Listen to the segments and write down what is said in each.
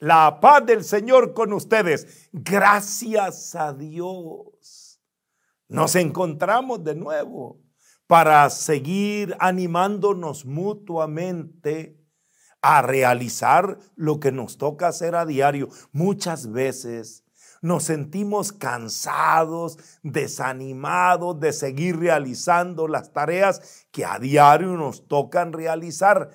La paz del Señor con ustedes. Gracias a Dios. Nos encontramos de nuevo para seguir animándonos mutuamente a realizar lo que nos toca hacer a diario. Muchas veces nos sentimos cansados, desanimados de seguir realizando las tareas que a diario nos tocan realizar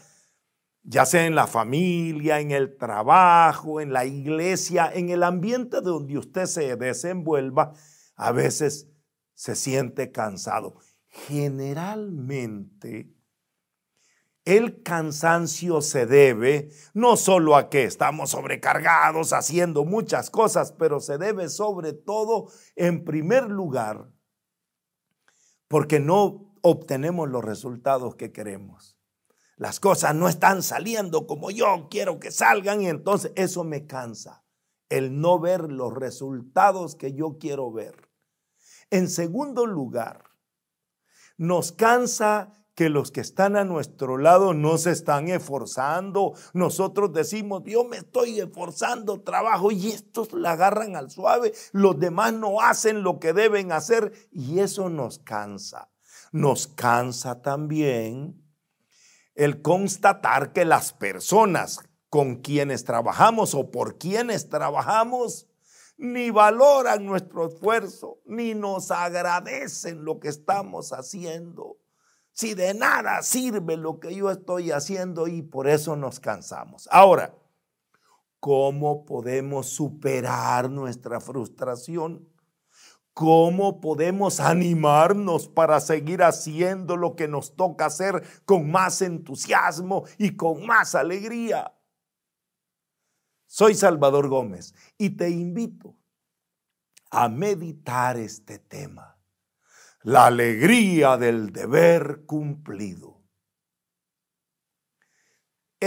ya sea en la familia, en el trabajo, en la iglesia, en el ambiente donde usted se desenvuelva, a veces se siente cansado. Generalmente, el cansancio se debe no solo a que estamos sobrecargados haciendo muchas cosas, pero se debe sobre todo, en primer lugar, porque no obtenemos los resultados que queremos. Las cosas no están saliendo como yo quiero que salgan y entonces eso me cansa. El no ver los resultados que yo quiero ver. En segundo lugar, nos cansa que los que están a nuestro lado no se están esforzando. Nosotros decimos, yo me estoy esforzando, trabajo, y estos la agarran al suave, los demás no hacen lo que deben hacer, y eso nos cansa. Nos cansa también el constatar que las personas con quienes trabajamos o por quienes trabajamos ni valoran nuestro esfuerzo, ni nos agradecen lo que estamos haciendo. Si de nada sirve lo que yo estoy haciendo y por eso nos cansamos. Ahora, ¿cómo podemos superar nuestra frustración? ¿Cómo podemos animarnos para seguir haciendo lo que nos toca hacer con más entusiasmo y con más alegría? Soy Salvador Gómez y te invito a meditar este tema, la alegría del deber cumplido.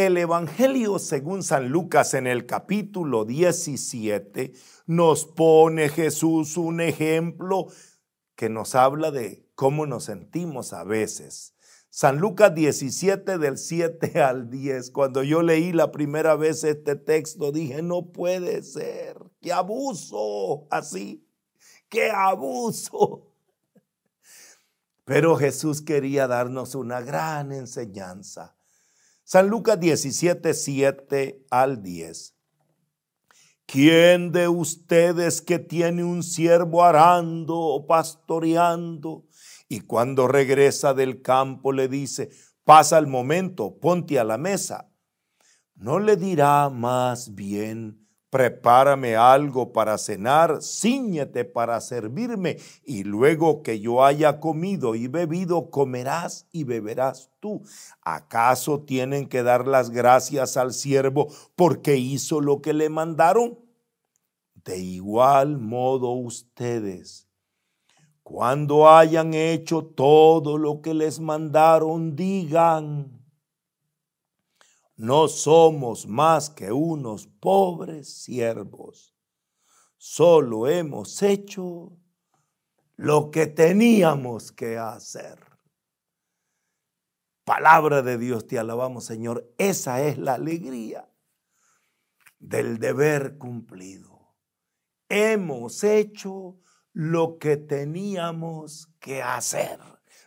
El Evangelio según San Lucas en el capítulo 17 nos pone Jesús un ejemplo que nos habla de cómo nos sentimos a veces. San Lucas 17 del 7 al 10. Cuando yo leí la primera vez este texto dije, no puede ser, qué abuso, así, qué abuso. Pero Jesús quería darnos una gran enseñanza. San Lucas 17, 7 al 10. ¿Quién de ustedes que tiene un siervo arando o pastoreando y cuando regresa del campo le dice, pasa el momento, ponte a la mesa? ¿No le dirá más bien, prepárame algo para cenar, ciñete para servirme, y luego que yo haya comido y bebido, comerás y beberás tú. ¿Acaso tienen que dar las gracias al siervo porque hizo lo que le mandaron? De igual modo ustedes, cuando hayan hecho todo lo que les mandaron, digan no somos más que unos pobres siervos. Solo hemos hecho lo que teníamos que hacer. Palabra de Dios, te alabamos Señor. Esa es la alegría del deber cumplido. Hemos hecho lo que teníamos que hacer.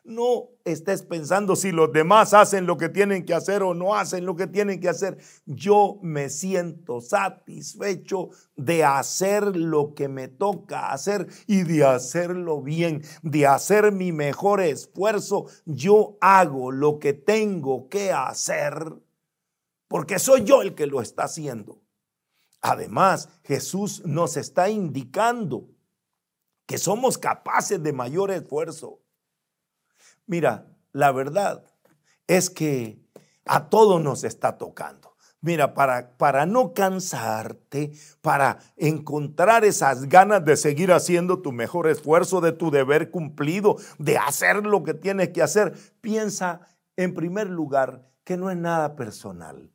No estés pensando si los demás hacen lo que tienen que hacer o no hacen lo que tienen que hacer. Yo me siento satisfecho de hacer lo que me toca hacer y de hacerlo bien, de hacer mi mejor esfuerzo. Yo hago lo que tengo que hacer porque soy yo el que lo está haciendo. Además, Jesús nos está indicando que somos capaces de mayor esfuerzo Mira, la verdad es que a todos nos está tocando. Mira, para, para no cansarte, para encontrar esas ganas de seguir haciendo tu mejor esfuerzo, de tu deber cumplido, de hacer lo que tienes que hacer, piensa en primer lugar que no es nada personal.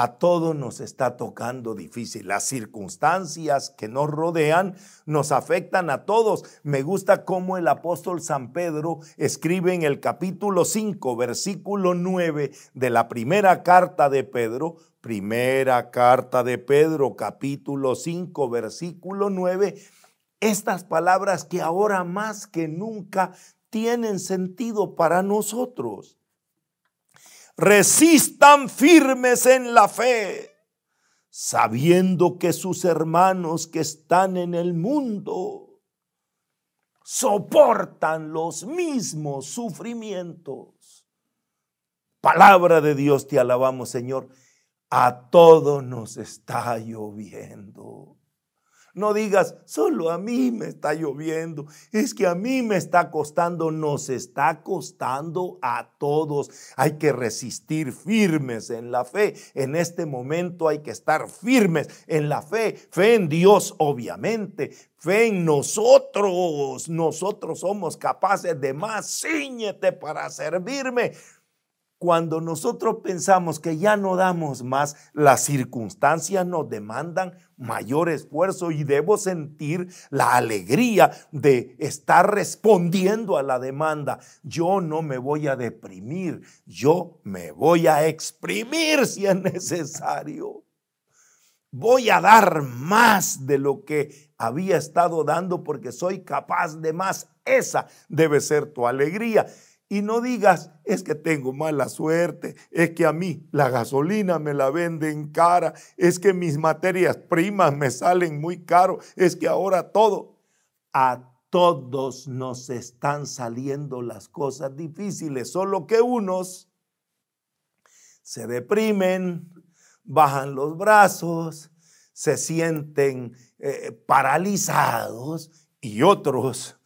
A todos nos está tocando difícil. Las circunstancias que nos rodean nos afectan a todos. Me gusta cómo el apóstol San Pedro escribe en el capítulo 5, versículo 9 de la primera carta de Pedro. Primera carta de Pedro, capítulo 5, versículo 9. Estas palabras que ahora más que nunca tienen sentido para nosotros resistan firmes en la fe, sabiendo que sus hermanos que están en el mundo soportan los mismos sufrimientos. Palabra de Dios, te alabamos Señor. A todos nos está lloviendo. No digas, solo a mí me está lloviendo, es que a mí me está costando, nos está costando a todos. Hay que resistir firmes en la fe. En este momento hay que estar firmes en la fe, fe en Dios, obviamente, fe en nosotros. Nosotros somos capaces de más. síñete para servirme. Cuando nosotros pensamos que ya no damos más, las circunstancias nos demandan mayor esfuerzo y debo sentir la alegría de estar respondiendo a la demanda. Yo no me voy a deprimir, yo me voy a exprimir si es necesario. Voy a dar más de lo que había estado dando porque soy capaz de más. Esa debe ser tu alegría. Y no digas, es que tengo mala suerte, es que a mí la gasolina me la venden cara, es que mis materias primas me salen muy caro, es que ahora todo. A todos nos están saliendo las cosas difíciles, solo que unos se deprimen, bajan los brazos, se sienten eh, paralizados y otros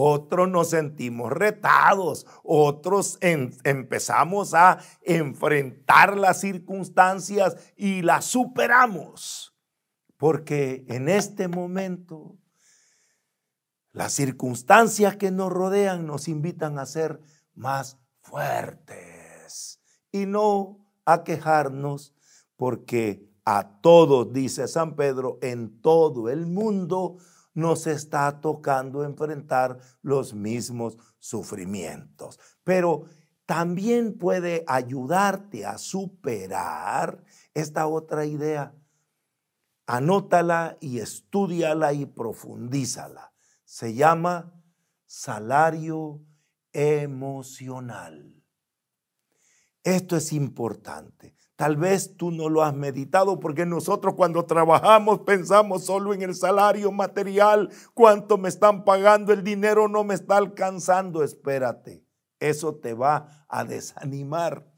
otros nos sentimos retados, otros empezamos a enfrentar las circunstancias y las superamos. Porque en este momento las circunstancias que nos rodean nos invitan a ser más fuertes y no a quejarnos porque a todos, dice San Pedro, en todo el mundo nos está tocando enfrentar los mismos sufrimientos. Pero también puede ayudarte a superar esta otra idea. Anótala y estudiala y profundízala. Se llama salario emocional. Esto es importante. Tal vez tú no lo has meditado porque nosotros cuando trabajamos pensamos solo en el salario material, cuánto me están pagando, el dinero no me está alcanzando, espérate. Eso te va a desanimar.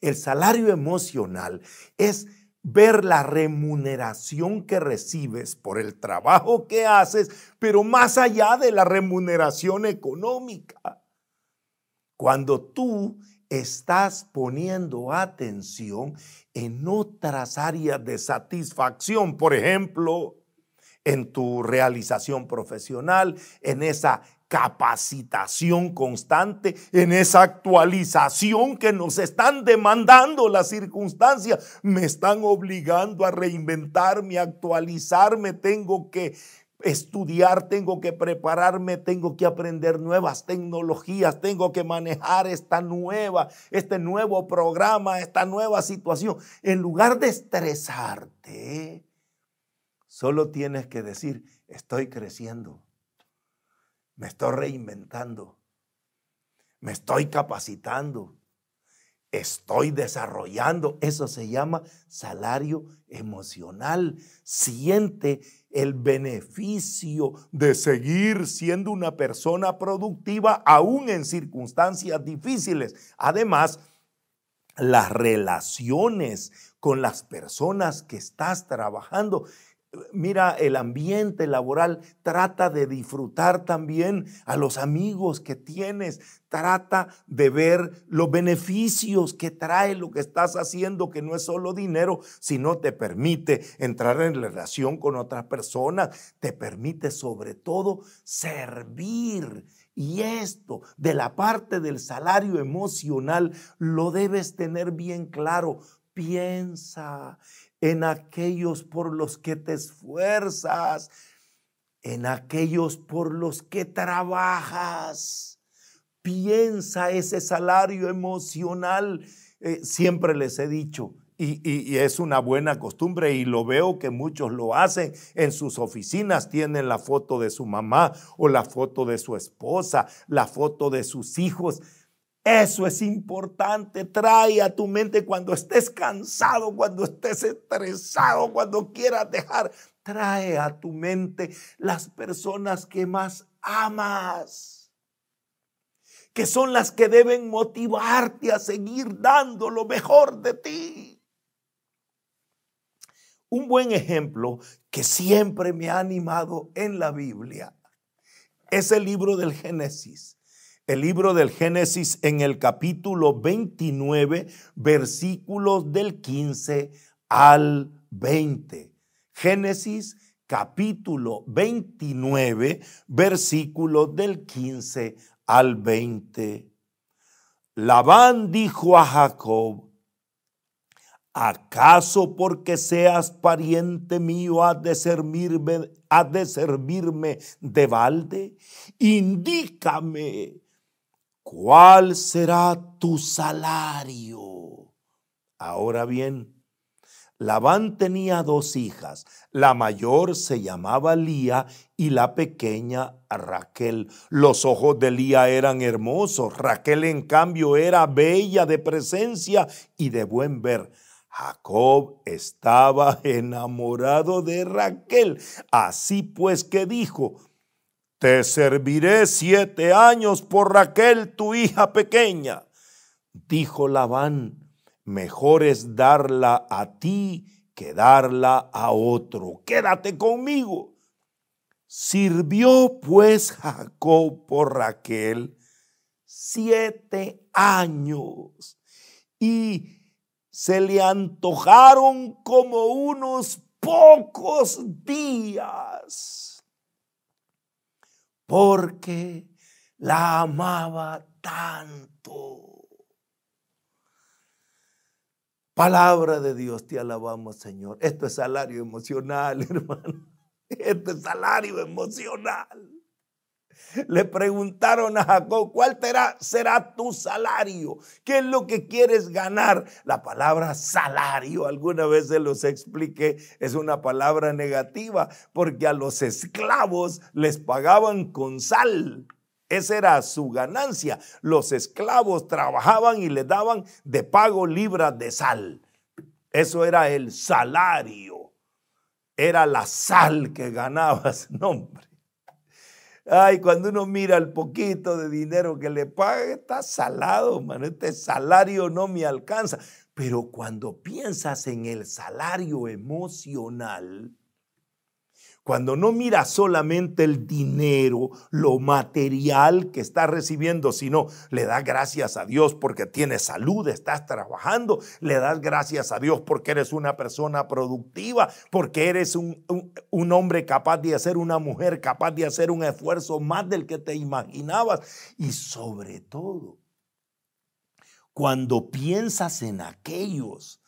El salario emocional es ver la remuneración que recibes por el trabajo que haces, pero más allá de la remuneración económica. Cuando tú estás poniendo atención en otras áreas de satisfacción, por ejemplo, en tu realización profesional, en esa capacitación constante, en esa actualización que nos están demandando las circunstancias, me están obligando a reinventarme, a actualizarme, tengo que estudiar, tengo que prepararme, tengo que aprender nuevas tecnologías, tengo que manejar esta nueva, este nuevo programa, esta nueva situación. En lugar de estresarte, solo tienes que decir, estoy creciendo, me estoy reinventando, me estoy capacitando estoy desarrollando. Eso se llama salario emocional. Siente el beneficio de seguir siendo una persona productiva aún en circunstancias difíciles. Además, las relaciones con las personas que estás trabajando Mira el ambiente laboral, trata de disfrutar también a los amigos que tienes, trata de ver los beneficios que trae lo que estás haciendo, que no es solo dinero, sino te permite entrar en relación con otras personas, te permite sobre todo servir. Y esto de la parte del salario emocional lo debes tener bien claro. Piensa en aquellos por los que te esfuerzas, en aquellos por los que trabajas. Piensa ese salario emocional. Eh, siempre les he dicho, y, es una buena costumbre y lo veo que muchos lo hacen. En sus oficinas tienen la foto de su mamá o la foto de su esposa, la foto de sus hijos. Eso es importante. Trae a tu mente cuando estés cansado, cuando estés estresado, cuando quieras dejar. Trae a tu mente las personas que más amas, que son las que deben motivarte a seguir dando lo mejor de ti. Un buen ejemplo que siempre me ha animado en la Biblia es el libro del Génesis el libro del Génesis en el capítulo 29, versículos del 15 al 20. Génesis capítulo 29, versículos del 15 al 20. Labán dijo a Jacob, ¿acaso porque seas pariente mío has de servirme, de, de balde? Indícame ¿cuál será tu salario? Ahora bien, Labán tenía dos hijas. La mayor se llamaba Lía y la pequeña Raquel. Los ojos de Lía eran hermosos. Raquel, en cambio, era bella de presencia y de buen ver. Jacob estaba enamorado de Raquel. Así pues que dijo, te serviré siete años por Raquel, tu hija pequeña. Dijo Labán, mejor es darla a ti que darla a otro. Quédate conmigo. Sirvió pues Jacob por Raquel siete años y se le antojaron como unos pocos días porque la amaba tanto. Palabra de Dios, te alabamos, Señor. Esto es salario emocional, hermano. Esto es salario emocional. Le preguntaron a Jacob, ¿cuál será, tu salario? ¿Qué es lo que quieres ganar? La palabra salario, alguna vez se los expliqué, es una palabra negativa porque a los esclavos les pagaban con sal. Esa era su ganancia. Los esclavos trabajaban y les daban de pago libras de sal. Eso era el salario. Era la sal que ganabas. nombre Ay, cuando uno mira el poquito de dinero que le paga, está salado, mano. Este salario no me alcanza. Pero cuando piensas en el salario emocional, cuando no mira solamente el dinero, lo material que está recibiendo, sino le das gracias a Dios porque tienes salud, estás trabajando, le das gracias a Dios porque eres una persona productiva, porque eres un, un hombre capaz de hacer, una mujer capaz de hacer un esfuerzo más del que te imaginabas. Y sobre todo, cuando piensas en aquellos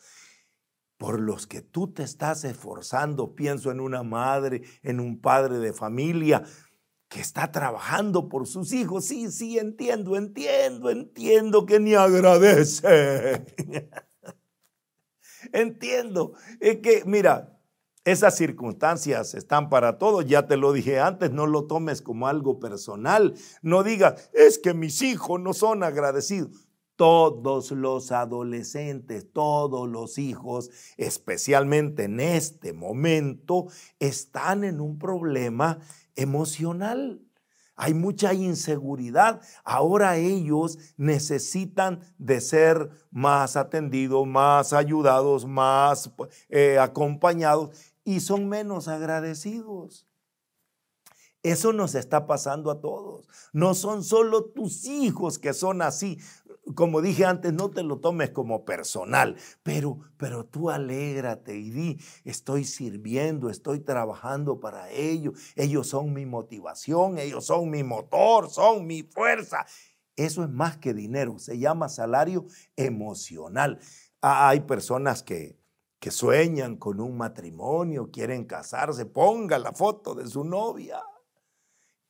por los que tú te estás esforzando. Pienso en una madre, en un padre de familia que está trabajando por sus hijos. Sí, sí, entiendo, entiendo, entiendo que ni agradece. entiendo. Es que, mira, esas circunstancias están para todos, ya te lo dije antes, no lo tomes como algo personal. No digas, es que mis hijos no son agradecidos todos los adolescentes, todos los hijos, especialmente en este momento, están en un problema emocional. Hay mucha inseguridad. Ahora ellos necesitan de ser más atendidos, más ayudados, más eh, acompañados y son menos agradecidos. Eso nos está pasando a todos. No son solo tus hijos que son así, como dije antes, no te lo tomes como personal, pero, pero tú alégrate y di, estoy sirviendo, estoy trabajando para ellos, ellos son mi motivación, ellos son mi motor, son mi fuerza. Eso es más que dinero, se llama salario emocional. Ah, hay personas que, que sueñan con un matrimonio, quieren casarse, ponga la foto de su novia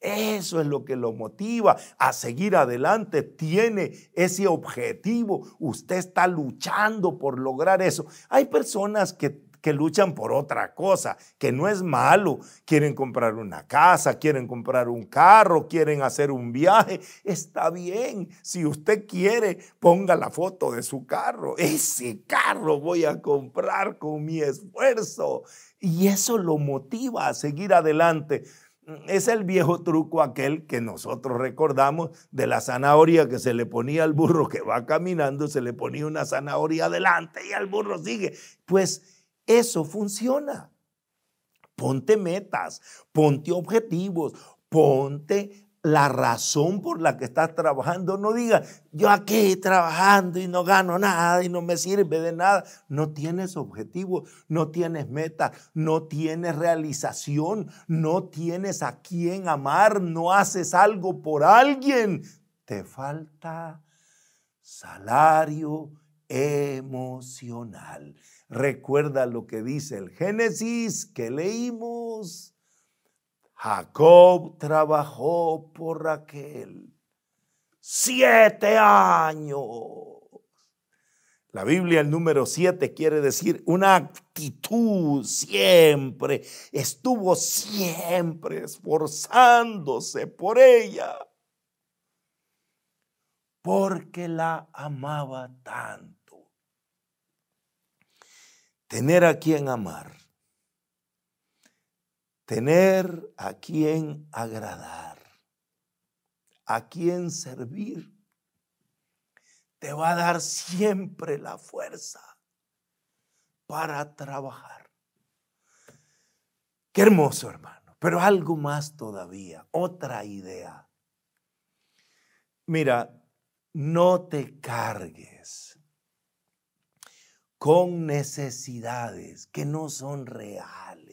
eso es lo que lo motiva a seguir adelante. Tiene ese objetivo. Usted está luchando por lograr eso. Hay personas que, luchan por otra cosa, que no es malo. Quieren comprar una casa, quieren comprar un carro, quieren hacer un viaje. Está bien. Si usted quiere, ponga la foto de su carro. Ese carro voy a comprar con mi esfuerzo. Y eso lo motiva a seguir adelante. Es el viejo truco aquel que nosotros recordamos de la zanahoria que se le ponía al burro que va caminando, se le ponía una zanahoria adelante y al burro sigue. Pues eso funciona. Ponte metas, ponte objetivos, ponte la razón por la que estás trabajando. No digas, yo aquí trabajando y no gano nada y no me sirve de nada. No tienes objetivo, no tienes meta, no tienes realización, no tienes a quien amar, no haces algo por alguien. Te falta salario emocional. Recuerda lo que dice el Génesis que leímos Jacob trabajó por Raquel siete años. La Biblia, el número siete, quiere decir una actitud siempre. Estuvo siempre esforzándose por ella. Porque la amaba tanto. Tener a quien amar tener a quien agradar, a quien servir, te va a dar siempre la fuerza para trabajar. Qué hermoso, hermano. Pero algo más todavía, otra idea. Mira, no te cargues con necesidades que no son reales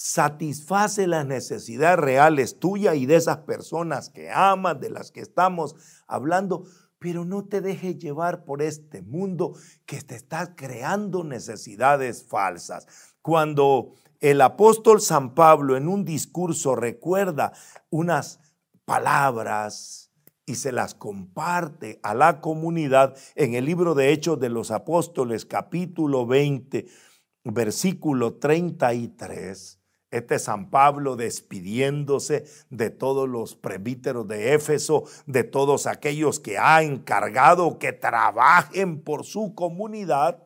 satisface las necesidades reales tuyas y de esas personas que amas, de las que estamos hablando, pero no te dejes llevar por este mundo que te está creando necesidades falsas. Cuando el apóstol San Pablo en un discurso recuerda unas palabras y se las comparte a la comunidad en el libro de Hechos de los Apóstoles capítulo 20, versículo 33, este San Pablo despidiéndose de todos los presbíteros de Éfeso, de todos aquellos que ha encargado que trabajen por su comunidad.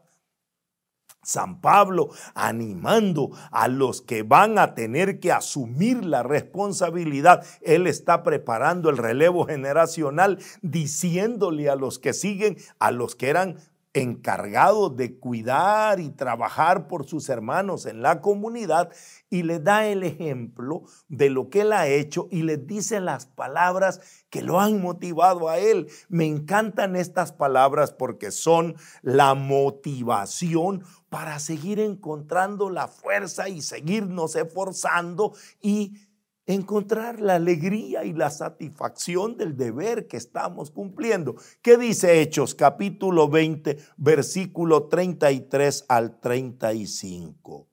San Pablo animando a los que van a tener que asumir la responsabilidad. Él está preparando el relevo generacional, diciéndole a los que siguen, a los que eran encargado de cuidar y trabajar por sus hermanos en la comunidad y le da el ejemplo de lo que él ha hecho y le dice las palabras que lo han motivado a él. Me encantan estas palabras porque son la motivación para seguir encontrando la fuerza y seguirnos esforzando y encontrar la alegría y la satisfacción del deber que estamos cumpliendo. ¿Qué dice Hechos capítulo 20, versículo 33 al 35?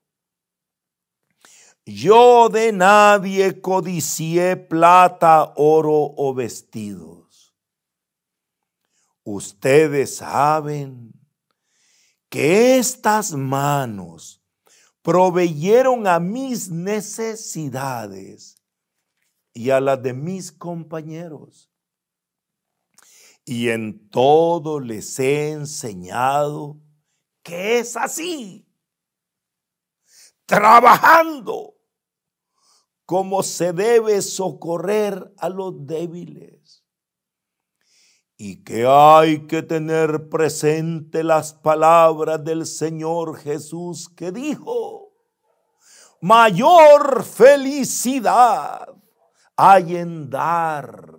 Yo de nadie codicié plata, oro o vestidos. Ustedes saben que estas manos proveyeron a mis necesidades y a las de mis compañeros. Y en todo les he enseñado que es así, trabajando como se debe socorrer a los débiles. Y que hay que tener presente las palabras del Señor Jesús que dijo, mayor felicidad hay en dar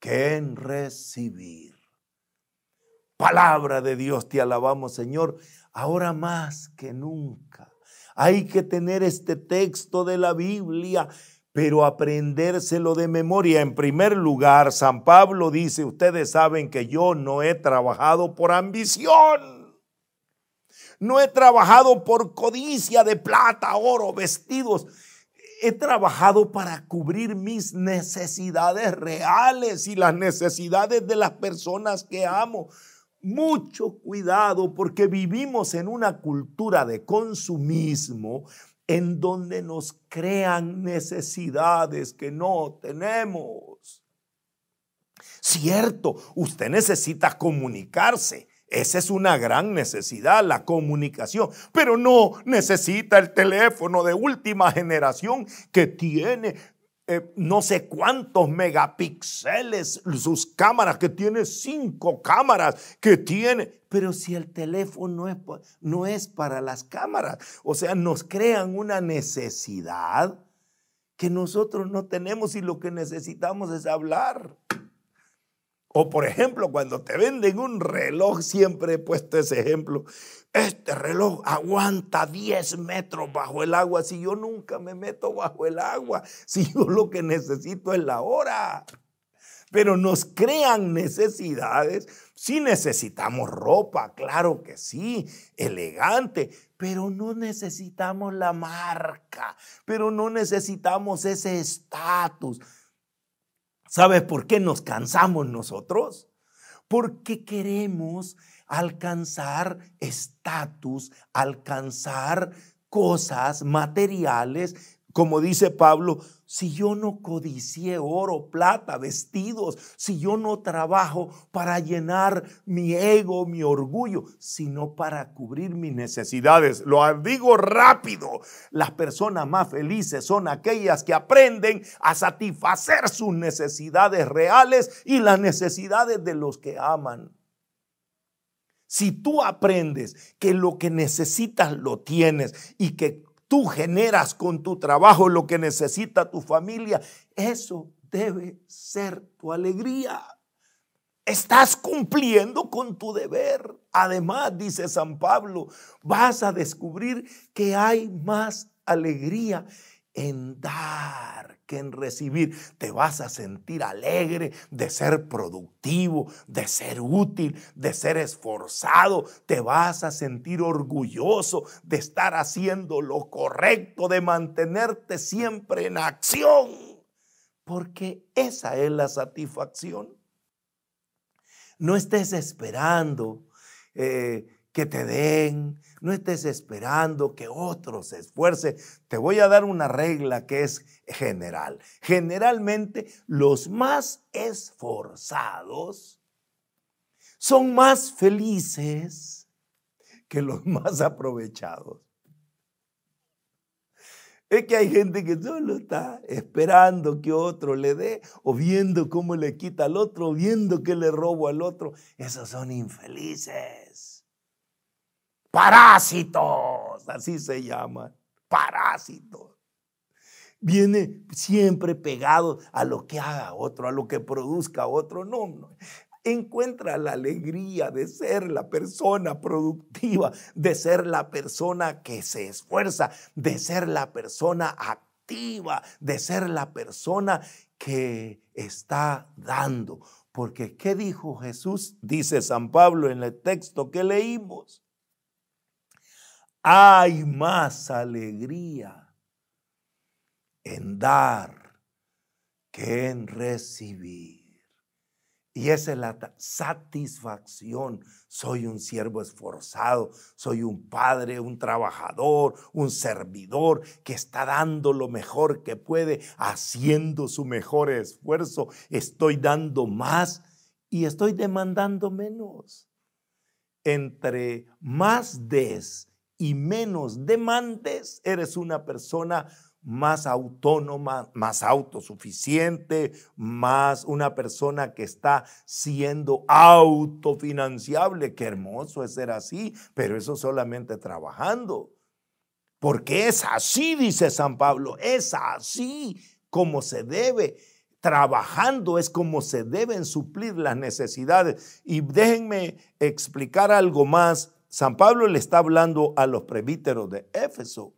que en recibir. Palabra de Dios, te alabamos Señor, ahora más que nunca. Hay que tener este texto de la Biblia, pero aprendérselo de memoria. En primer lugar, San Pablo dice, ustedes saben que yo no he trabajado por ambición. No he trabajado por codicia de plata, oro, vestidos he trabajado para cubrir mis necesidades reales y las necesidades de las personas que amo. Mucho cuidado porque vivimos en una cultura de consumismo en donde nos crean necesidades que no tenemos. Cierto, usted necesita comunicarse, esa es una gran necesidad, la comunicación. Pero no necesita el teléfono de última generación que tiene eh, no sé cuántos megapíxeles, sus cámaras, que tiene cinco cámaras, que tiene... Pero si el teléfono es, no es para las cámaras, o sea, nos crean una necesidad que nosotros no tenemos y lo que necesitamos es hablar. O por ejemplo, cuando te venden un reloj, siempre he puesto ese ejemplo, este reloj aguanta 10 metros bajo el agua. Si yo nunca me meto bajo el agua, si yo lo que necesito es la hora. Pero nos crean necesidades. Si necesitamos ropa, claro que sí, elegante, pero no necesitamos la marca, pero no necesitamos ese estatus. ¿Sabes por qué nos cansamos nosotros? Porque queremos alcanzar estatus, alcanzar cosas materiales, como dice Pablo, si yo no codicié oro, plata, vestidos, si yo no trabajo para llenar mi ego, mi orgullo, sino para cubrir mis necesidades. Lo digo rápido, las personas más felices son aquellas que aprenden a satisfacer sus necesidades reales y las necesidades de los que aman. Si tú aprendes que lo que necesitas lo tienes y que tú generas con tu trabajo lo que necesita tu familia, eso debe ser tu alegría. Estás cumpliendo con tu deber. Además, dice San Pablo, vas a descubrir que hay más alegría en dar que en recibir. Te vas a sentir alegre de ser productivo, de ser útil, de ser esforzado. Te vas a sentir orgulloso de estar haciendo lo correcto, de mantenerte siempre en acción. Porque esa es la satisfacción. No estés esperando. Eh, que te den, no estés esperando que otro se esfuerce. Te voy a dar una regla que es general. Generalmente los más esforzados son más felices que los más aprovechados. Es que hay gente que solo está esperando que otro le dé, o viendo cómo le quita al otro, o viendo que le robo al otro. Esos son infelices. Parásitos, así se llama, parásitos. Viene siempre pegado a lo que haga otro, a lo que produzca otro. No, no. Encuentra la alegría de ser la persona productiva, de ser la persona que se esfuerza, de ser la persona activa, de ser la persona que está dando. Porque, ¿qué dijo Jesús? Dice San Pablo en el texto que leímos hay más alegría en dar que en recibir. Y esa es la satisfacción. Soy un siervo esforzado, soy un padre, un trabajador, un servidor que está dando lo mejor que puede, haciendo su mejor esfuerzo. Estoy dando más y estoy demandando menos. Entre más des, y menos demandes, eres una persona más autónoma, más autosuficiente, más una persona que está siendo autofinanciable. Qué hermoso es ser así, pero eso solamente trabajando. Porque es así, dice San Pablo, es así como se debe. Trabajando es como se deben suplir las necesidades. Y déjenme explicar algo más San Pablo le está hablando a los presbíteros de Éfeso.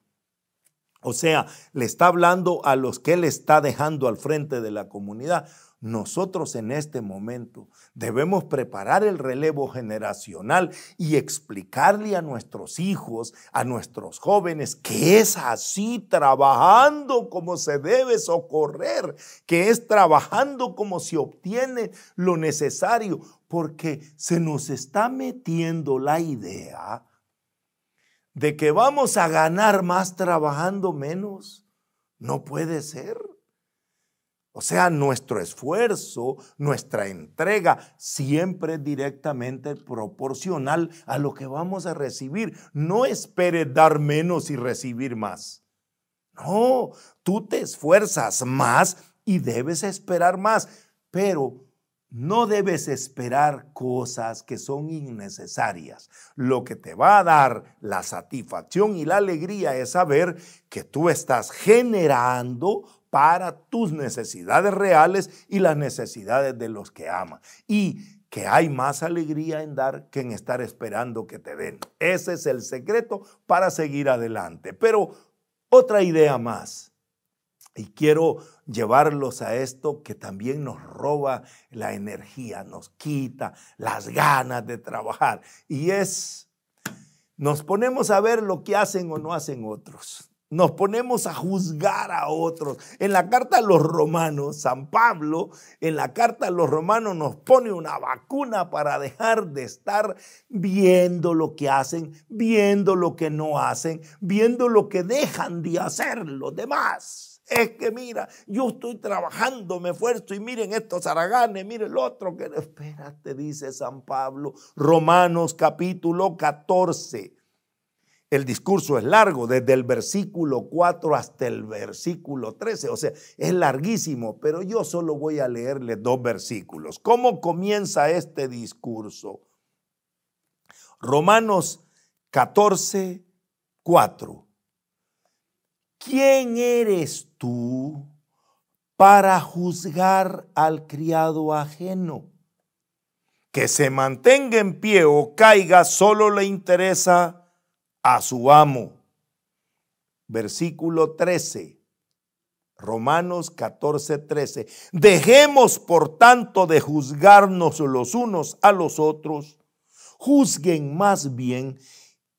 O sea, le está hablando a los que él está dejando al frente de la comunidad. Nosotros en este momento debemos preparar el relevo generacional y explicarle a nuestros hijos, a nuestros jóvenes, que es así trabajando como se debe socorrer, que es trabajando como se obtiene lo necesario, porque se nos está metiendo la idea de que vamos a ganar más trabajando menos. No puede ser. O sea, nuestro esfuerzo, nuestra entrega, siempre directamente proporcional a lo que vamos a recibir. No esperes dar menos y recibir más. No, tú te esfuerzas más y debes esperar más, pero no debes esperar cosas que son innecesarias. Lo que te va a dar la satisfacción y la alegría es saber que tú estás generando para tus necesidades reales y las necesidades de los que amas. Y que hay más alegría en dar que en estar esperando que te den. Ese es el secreto para seguir adelante. Pero otra idea más. Y quiero llevarlos a esto que también nos roba la energía, nos quita las ganas de trabajar. Y es, nos ponemos a ver lo que hacen o no hacen otros. Nos ponemos a juzgar a otros. En la carta a los romanos, San Pablo, en la carta a los romanos nos pone una vacuna para dejar de estar viendo lo que hacen, viendo lo que no hacen, viendo lo que dejan de hacer los demás. Es que mira, yo estoy trabajando, me esfuerzo y miren estos araganes, miren el otro que espérate, dice San Pablo, Romanos capítulo 14. El discurso es largo, desde el versículo 4 hasta el versículo 13, o sea, es larguísimo, pero yo solo voy a leerle dos versículos. ¿Cómo comienza este discurso? Romanos 14, 4. ¿Quién eres tú para juzgar al criado ajeno? Que se mantenga en pie o caiga solo le interesa a su amo. Versículo 13. Romanos 14, 13. Dejemos por tanto de juzgarnos los unos a los otros. Juzguen más bien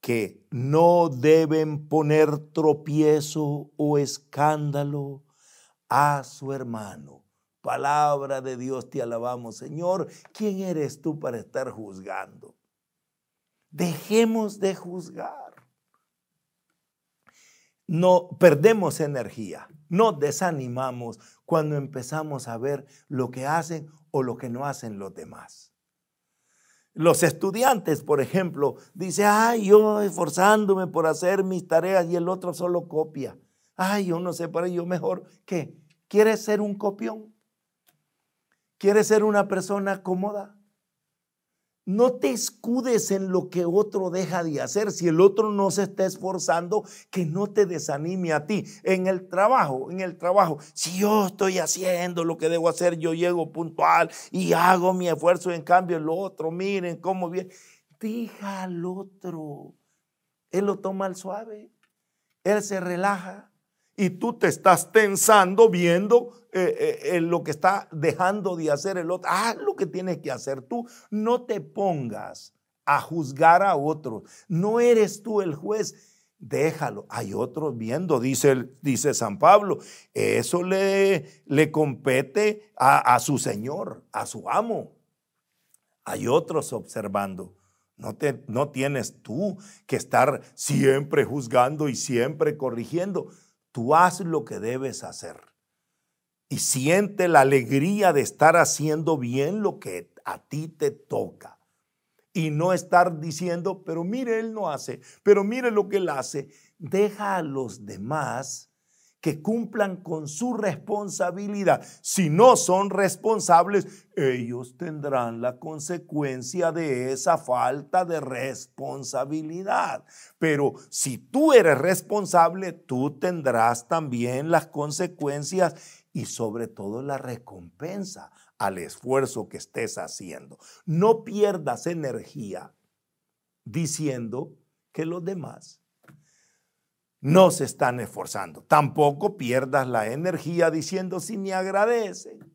que no deben poner tropiezo o escándalo a su hermano. Palabra de Dios te alabamos, Señor. ¿Quién eres tú para estar juzgando? Dejemos de juzgar no perdemos energía, no desanimamos cuando empezamos a ver lo que hacen o lo que no hacen los demás. Los estudiantes, por ejemplo, dicen, ay, yo esforzándome por hacer mis tareas y el otro solo copia. Ay, yo no sé, para ello mejor, ¿qué? ¿Quieres ser un copión? ¿Quieres ser una persona cómoda? No te escudes en lo que otro deja de hacer. Si el otro no se está esforzando, que no te desanime a ti. En el trabajo, en el trabajo, si yo estoy haciendo lo que debo hacer, yo llego puntual y hago mi esfuerzo. En cambio, el otro, miren cómo bien. Deja al otro. Él lo toma al suave. Él se relaja y tú te estás tensando viendo eh, eh, eh, lo que está dejando de hacer el otro. Haz lo que tienes que hacer tú. No te pongas a juzgar a otros. No eres tú el juez. Déjalo, hay otros viendo, dice, dice San Pablo. Eso le, le compete a, su Señor, a su amo. Hay otros observando. No, te, no tienes tú que estar siempre juzgando y siempre corrigiendo. Tú haz lo que debes hacer y siente la alegría de estar haciendo bien lo que a ti te toca. Y no estar diciendo, pero mire, él no hace, pero mire lo que él hace. Deja a los demás que cumplan con su responsabilidad. Si no son responsables, ellos tendrán la consecuencia de esa falta de responsabilidad. Pero si tú eres responsable, tú tendrás también las consecuencias y sobre todo la recompensa al esfuerzo que estés haciendo. No pierdas energía diciendo que los demás no se están esforzando. Tampoco pierdas la energía diciendo si me agradecen.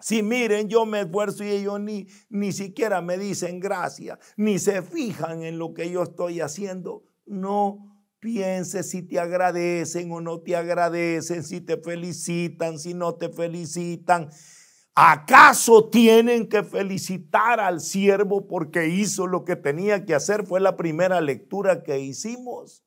Si miren, yo me esfuerzo y ellos ni, ni siquiera me dicen gracias, ni se fijan en lo que yo estoy haciendo. No pienses si te agradecen o no te agradecen, si te felicitan, si no te felicitan. ¿Acaso tienen que felicitar al siervo porque hizo lo que tenía que hacer? Fue la primera lectura que hicimos.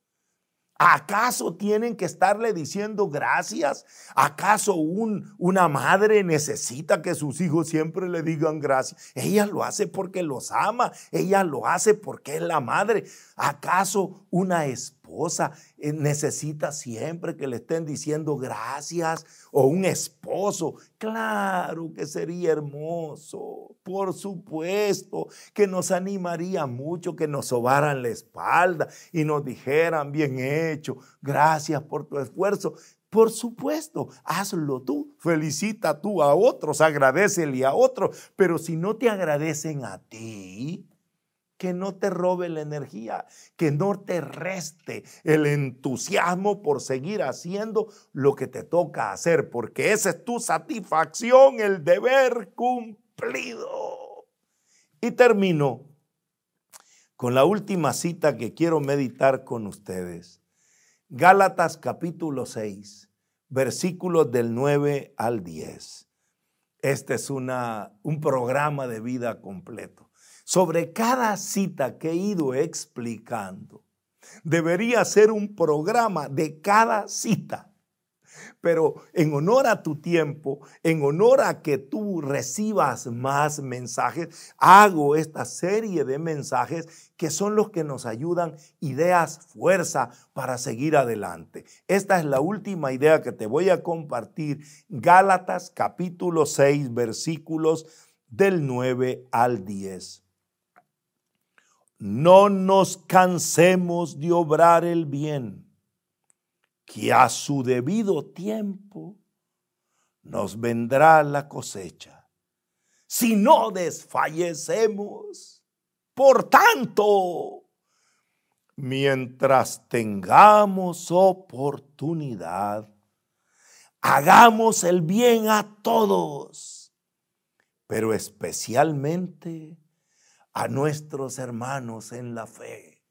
¿Acaso tienen que estarle diciendo gracias? ¿Acaso una madre necesita que sus hijos siempre le digan gracias? Ella lo hace porque los ama, ella lo hace porque es la madre. ¿Acaso una esposa? Eh, necesita siempre que le estén diciendo gracias o un esposo. Claro que sería hermoso, por supuesto, que nos animaría mucho que nos sobaran la espalda y nos dijeran, bien hecho, gracias por tu esfuerzo. Por supuesto, hazlo tú, felicita tú a otros, agradecele a otros, pero si no te agradecen a ti, que no te robe la energía, que no te reste el entusiasmo por seguir haciendo lo que te toca hacer, porque esa es tu satisfacción, el deber cumplido. Y termino con la última cita que quiero meditar con ustedes. Gálatas capítulo 6, versículos del 9 al 10. Este es una, un programa de vida completo sobre cada cita que he ido explicando. Debería ser un programa de cada cita. Pero en honor a tu tiempo, en honor a que tú recibas más mensajes, hago esta serie de mensajes que son los que nos ayudan ideas, fuerza para seguir adelante. Esta es la última idea que te voy a compartir. Gálatas capítulo 6 versículos del 9 al 10 no nos cansemos de obrar el bien, que a su debido tiempo nos vendrá la cosecha. Si no desfallecemos, por tanto, mientras tengamos oportunidad, hagamos el bien a todos, pero especialmente a nuestros hermanos en la fe.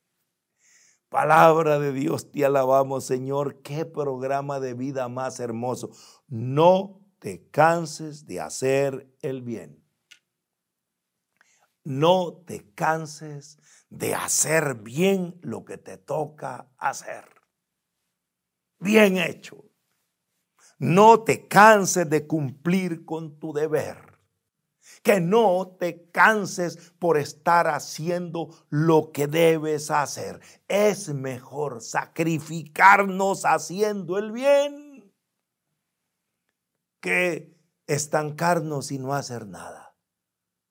Palabra de Dios, te alabamos Señor, qué programa de vida más hermoso. No te canses de hacer el bien. No te canses de hacer bien lo que te toca hacer. Bien hecho. No te canses de cumplir con tu deber que no te canses por estar haciendo lo que debes hacer. Es mejor sacrificarnos haciendo el bien que estancarnos y no hacer nada.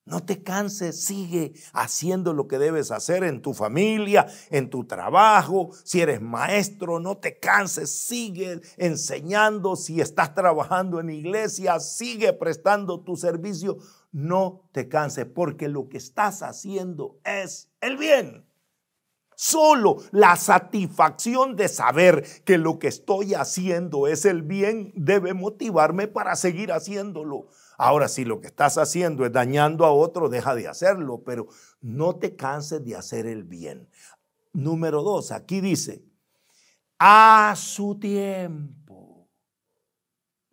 No te canses, sigue haciendo lo que debes hacer en tu familia, en tu trabajo. Si eres maestro, no te canses, sigue enseñando. Si estás trabajando en iglesia, sigue prestando tu servicio no te canses, porque lo que estás haciendo es el bien. Solo la satisfacción de saber que lo que estoy haciendo es el bien debe motivarme para seguir haciéndolo. Ahora, si lo que estás haciendo es dañando a otro, deja de hacerlo, pero no te canses de hacer el bien. Número dos, aquí dice, a su tiempo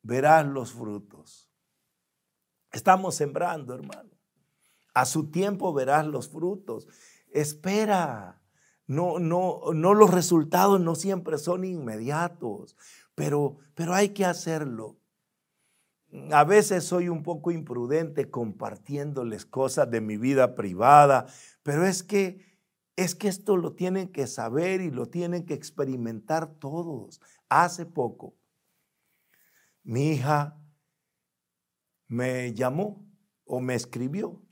verás los frutos. Estamos sembrando, hermano. A su tiempo verás los frutos. Espera. No, no, no los resultados no siempre son inmediatos, pero, pero hay que hacerlo. A veces soy un poco imprudente compartiéndoles cosas de mi vida privada, pero es que es que esto lo tienen que saber y lo tienen que experimentar todos. Hace poco mi hija me llamó o me escribió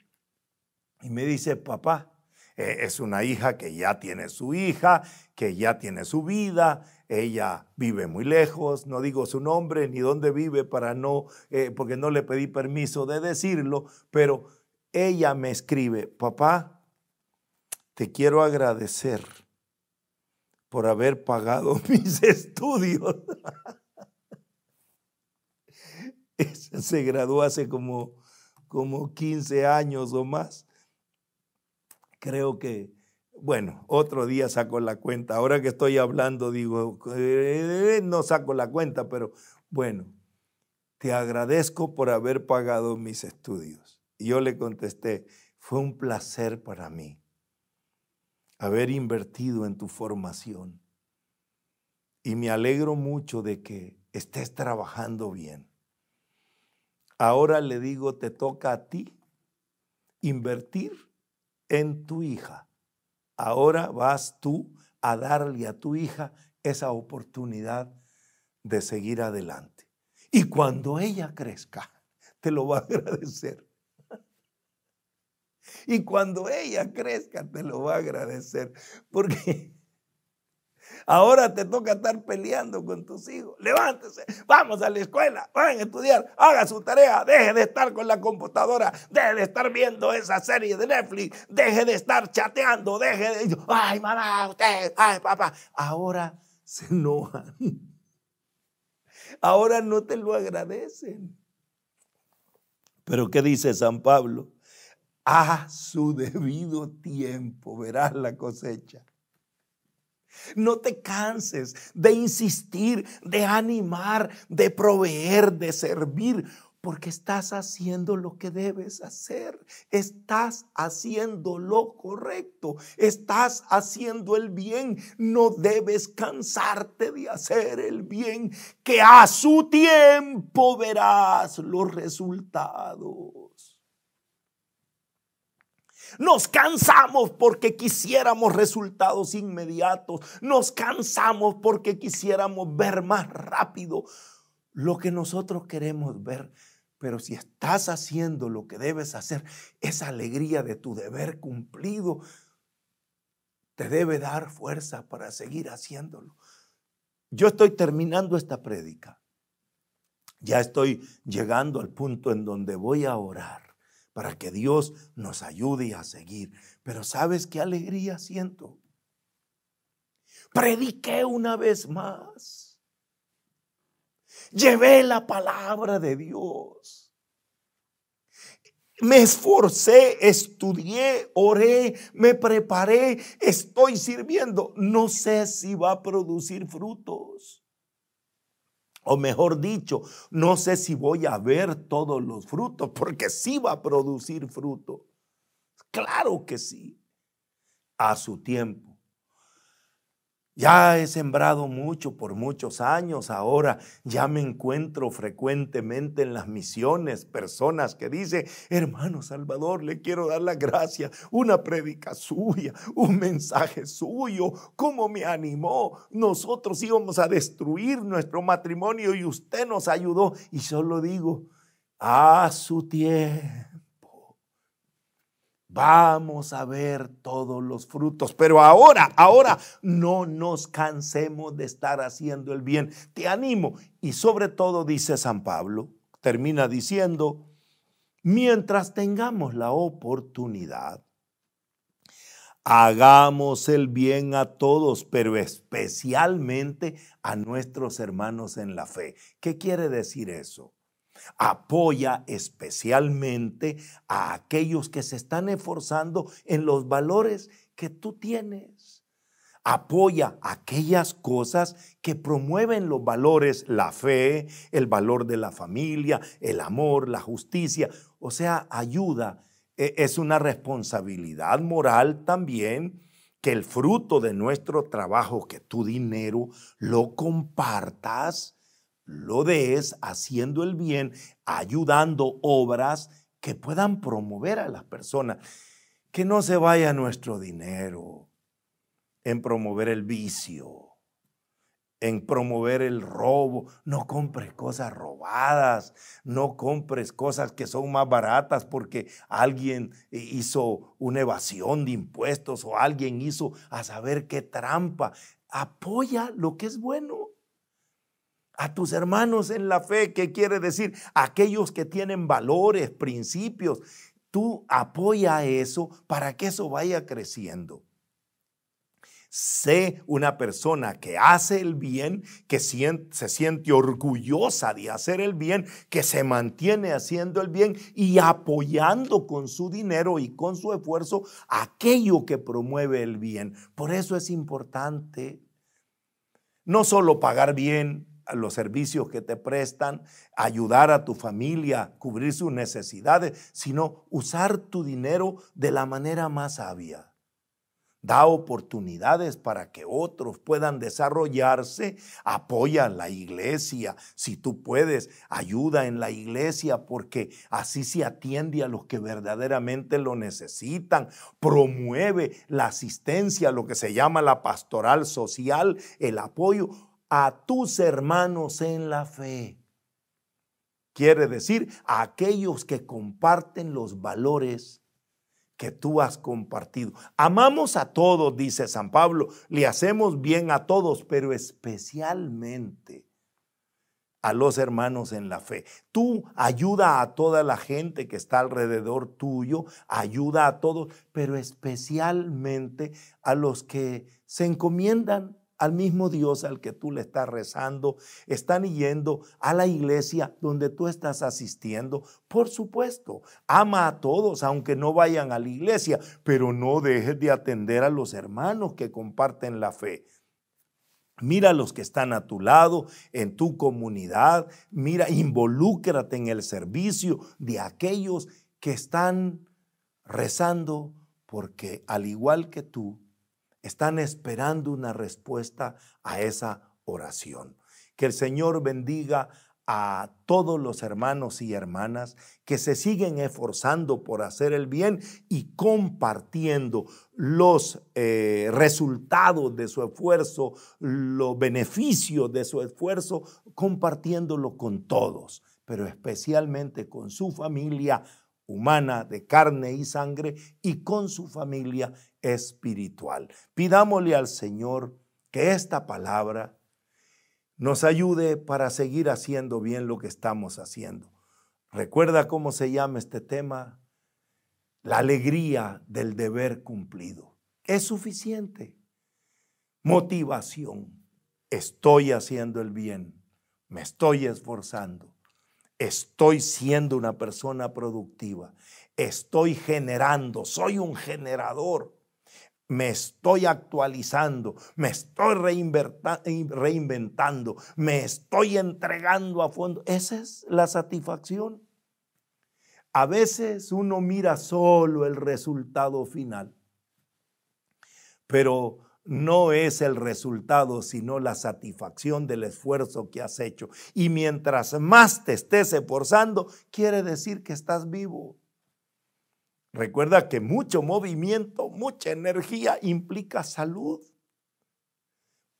y me dice, papá, e-, es una hija que ya tiene su hija, que ya tiene su vida, ella vive muy lejos, no digo su nombre ni dónde vive para no, eh, porque no le pedí permiso de decirlo, pero ella me escribe, papá, te quiero agradecer por haber pagado mis estudios. se graduó hace como, como 15 años o más. Creo que, bueno, otro día saco la cuenta. Ahora que estoy hablando, digo, eh, no saco la cuenta, pero bueno, te agradezco por haber pagado mis estudios. Y yo le contesté, fue un placer para mí haber invertido en tu formación. Y me alegro mucho de que estés trabajando bien. Ahora le digo, te toca a ti invertir en tu hija. Ahora vas tú a darle a tu hija esa oportunidad de seguir adelante. Y cuando ella crezca, te lo va a agradecer. Y cuando ella crezca, te lo va a agradecer. Porque Ahora te toca estar peleando con tus hijos. Levántese, vamos a la escuela, van a estudiar, haga su tarea, deje de estar con la computadora, deje de estar viendo esa serie de Netflix, deje de estar chateando, deje de... Ay, mamá, usted, ay, papá. Ahora se enojan. Ahora no te lo agradecen. Pero ¿qué dice San Pablo? A su debido tiempo verás la cosecha no te canses de insistir, de animar, de proveer, de servir, porque estás haciendo lo que debes hacer. Estás haciendo lo correcto. Estás haciendo el bien. No debes cansarte de hacer el bien, que a su tiempo verás los resultados. Nos cansamos porque quisiéramos resultados inmediatos. Nos cansamos porque quisiéramos ver más rápido lo que nosotros queremos ver. Pero si estás haciendo lo que debes hacer, esa alegría de tu deber cumplido te debe dar fuerza para seguir haciéndolo. Yo estoy terminando esta prédica. Ya estoy llegando al punto en donde voy a orar para que Dios nos ayude a seguir. Pero sabes qué alegría siento. Prediqué una vez más. Llevé la palabra de Dios. Me esforcé, estudié, oré, me preparé, estoy sirviendo. No sé si va a producir frutos. O mejor dicho, no sé si voy a ver todos los frutos, porque sí va a producir fruto. Claro que sí, a su tiempo. Ya he sembrado mucho por muchos años, ahora ya me encuentro frecuentemente en las misiones, personas que dicen, hermano Salvador, le quiero dar la gracia, una prédica suya, un mensaje suyo, cómo me animó, nosotros íbamos a destruir nuestro matrimonio y usted nos ayudó. Y solo digo, a su tierra. Vamos a ver todos los frutos. Pero ahora, ahora, no nos cansemos de estar haciendo el bien. Te animo. Y sobre todo, dice San Pablo, termina diciendo, mientras tengamos la oportunidad, hagamos el bien a todos, pero especialmente a nuestros hermanos en la fe. ¿Qué quiere decir eso? Apoya especialmente a aquellos que se están esforzando en los valores que tú tienes. Apoya aquellas cosas que promueven los valores, la fe, el valor de la familia, el amor, la justicia. O sea, ayuda. E, es una responsabilidad moral también que el fruto de nuestro trabajo, que tu dinero, lo compartas lo des haciendo el bien, ayudando obras que puedan promover a las personas. Que no se vaya nuestro dinero en promover el vicio, en promover el robo. No compres cosas robadas, no compres cosas que son más baratas porque alguien hizo una evasión de impuestos o alguien hizo a saber qué trampa. Apoya lo que es bueno a tus hermanos en la fe, ¿qué quiere decir aquellos que tienen valores, principios. Tú apoya eso para que eso vaya creciendo. Sé una persona que hace el bien, que se siente orgullosa de hacer el bien, que se mantiene haciendo el bien y apoyando con su dinero y con su esfuerzo aquello que promueve el bien. Por eso es importante no solo pagar bien, los servicios que te prestan, ayudar a tu familia, cubrir sus necesidades, sino usar tu dinero de la manera más sabia. Da oportunidades para que otros puedan desarrollarse, apoya la iglesia, si tú puedes, ayuda en la iglesia porque así se atiende a los que verdaderamente lo necesitan, promueve la asistencia, lo que se llama la pastoral social, el apoyo, a tus hermanos en la fe. Quiere decir, a aquellos que comparten los valores que tú has compartido. Amamos a todos, dice San Pablo, le hacemos bien a todos, pero especialmente a los hermanos en la fe. Tú ayuda a toda la gente que está alrededor tuyo, ayuda a todos, pero especialmente a los que se encomiendan al mismo Dios al que tú le estás rezando, están yendo a la iglesia donde tú estás asistiendo. Por supuesto, ama a todos, aunque no vayan a la iglesia, pero no dejes de atender a los hermanos que comparten la fe. Mira a los que están a tu lado, en tu comunidad. Mira, involúcrate en el servicio de aquellos que están rezando porque al igual que tú, están esperando una respuesta a esa oración. Que el Señor bendiga a todos los hermanos y hermanas que se siguen esforzando por hacer el bien y compartiendo los eh, resultados de su esfuerzo, los beneficios de su esfuerzo, compartiéndolo con todos, pero especialmente con su familia, humana de carne y sangre y con su familia espiritual. Pidámosle al Señor que esta palabra nos ayude para seguir haciendo bien lo que estamos haciendo. Recuerda cómo se llama este tema, la alegría del deber cumplido. Es suficiente. Motivación. Estoy haciendo el bien. Me estoy esforzando estoy siendo una persona productiva, estoy generando, soy un generador, me estoy actualizando, me estoy reinventando, me estoy entregando a fondo. Esa es la satisfacción. A veces uno mira solo el resultado final, pero no es el resultado, sino la satisfacción del esfuerzo que has hecho. Y mientras más te estés esforzando, quiere decir que estás vivo. Recuerda que mucho movimiento, mucha energía implica salud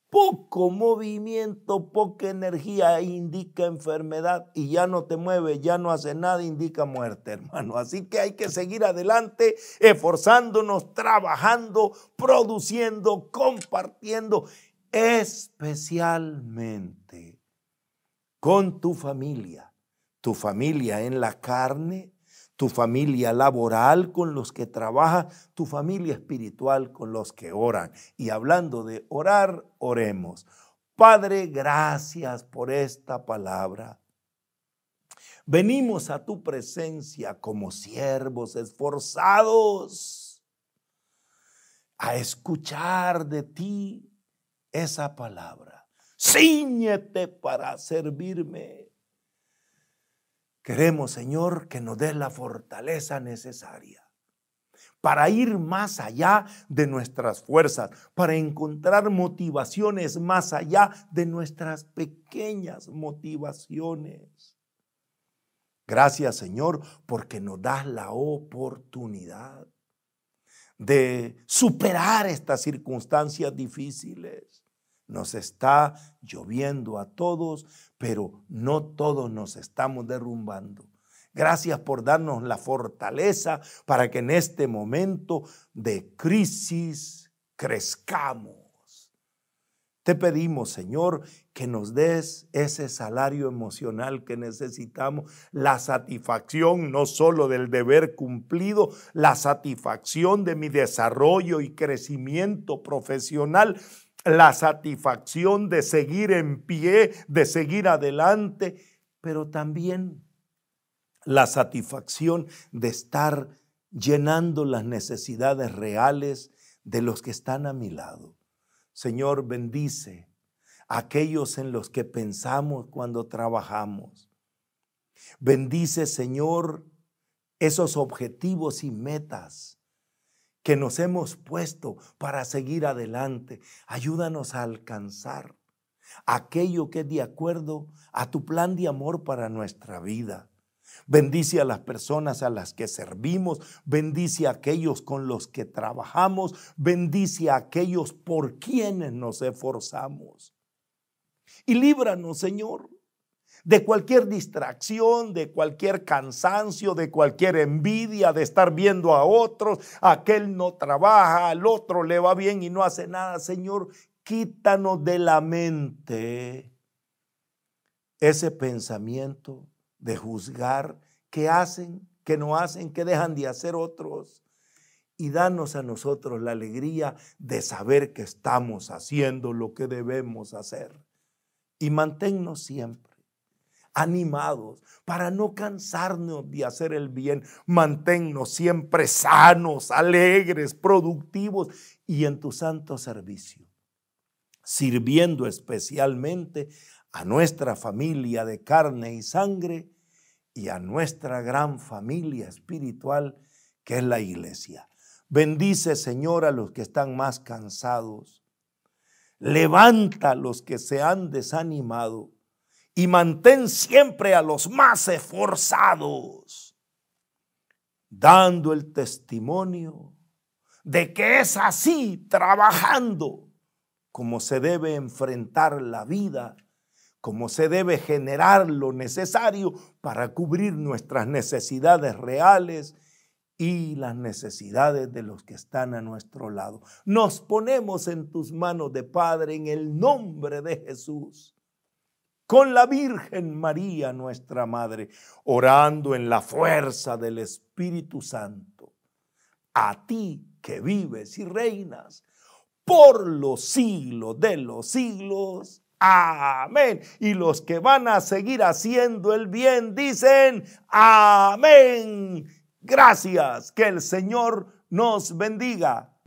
poco movimiento, poca energía indica enfermedad y ya no te mueve, ya no hace nada, indica muerte, hermano. Así que hay que seguir adelante, esforzándonos, trabajando, produciendo, compartiendo, especialmente con tu familia. Tu familia en la carne tu familia laboral con los que trabaja, tu familia espiritual con los que oran. Y hablando de orar, oremos. Padre, gracias por esta palabra. Venimos a tu presencia como siervos esforzados a escuchar de ti esa palabra. Cíñete para servirme. Queremos, Señor, que nos des la fortaleza necesaria para ir más allá de nuestras fuerzas, para encontrar motivaciones más allá de nuestras pequeñas motivaciones. Gracias Señor porque nos das la oportunidad de superar estas circunstancias difíciles nos está lloviendo a todos, pero no todos nos estamos derrumbando. Gracias por darnos la fortaleza para que en este momento de crisis crezcamos. Te pedimos, Señor, que nos des ese salario emocional que necesitamos, la satisfacción no solo del deber cumplido, la satisfacción de mi desarrollo y crecimiento profesional, la satisfacción de seguir en pie, de seguir adelante, pero también la satisfacción de estar llenando las necesidades reales de los que están a mi lado. Señor, bendice aquellos en los que pensamos cuando trabajamos. Bendice, Señor, esos objetivos y metas que nos hemos puesto para seguir adelante. Ayúdanos a alcanzar aquello que es de acuerdo a tu plan de amor para nuestra vida. Bendice a las personas a las que servimos, bendice a aquellos con los que trabajamos, bendice a aquellos por quienes nos esforzamos. Y líbranos, Señor, de cualquier distracción, de cualquier cansancio, de cualquier envidia, de estar viendo a otros, aquel no trabaja, al otro le va bien y no hace nada. Señor, quítanos de la mente ese pensamiento de juzgar qué hacen, qué no hacen, qué dejan de hacer otros y danos a nosotros la alegría de saber que estamos haciendo lo que debemos hacer. Y manténnos siempre animados, para no cansarnos de hacer el bien. Manténnos siempre sanos, alegres, productivos y en tu santo servicio, sirviendo especialmente a nuestra familia de carne y sangre y a nuestra gran familia espiritual que es la iglesia. Bendice, Señor, a los que están más cansados. Levanta a los que se han desanimado y mantén siempre a los más esforzados, dando el testimonio de que es así, trabajando, como se debe enfrentar la vida, como se debe generar lo necesario para cubrir nuestras necesidades reales y las necesidades de los que están a nuestro lado. Nos ponemos en tus manos de Padre en el nombre de Jesús con la Virgen María, nuestra Madre, orando en la fuerza del Espíritu Santo. A ti que vives y reinas por los siglos de los siglos. Amén. Y los que van a seguir haciendo el bien dicen, amén. Gracias. Que el Señor nos bendiga.